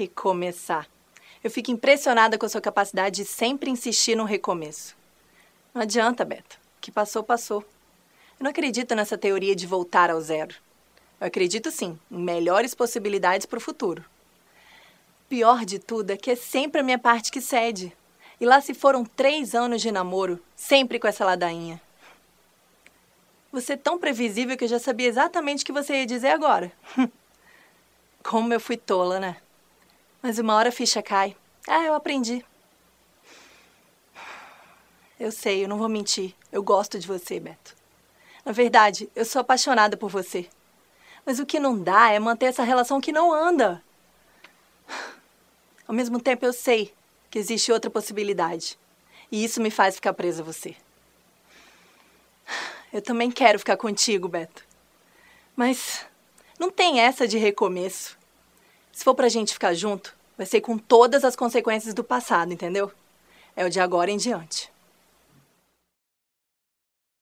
recomeçar. Eu fico impressionada com a sua capacidade de sempre insistir no recomeço. Não adianta, Beto. O que passou, passou. Eu não acredito nessa teoria de voltar ao zero. Eu acredito sim em melhores possibilidades para o futuro. Pior de tudo é que é sempre a minha parte que cede. E lá se foram três anos de namoro, sempre com essa ladainha. Você é tão previsível que eu já sabia exatamente o que você ia dizer agora. Como eu fui tola, né? Mas uma hora a ficha cai. Ah, eu aprendi. Eu sei, eu não vou mentir. Eu gosto de você, Beto. Na verdade, eu sou apaixonada por você. Mas o que não dá é manter essa relação que não anda. Ao mesmo tempo, eu sei que existe outra possibilidade. E isso me faz ficar presa a você. Eu também quero ficar contigo, Beto. Mas não tem essa de recomeço. Se for pra gente ficar junto, Vai ser com todas as consequências do passado, entendeu? É o de agora em diante.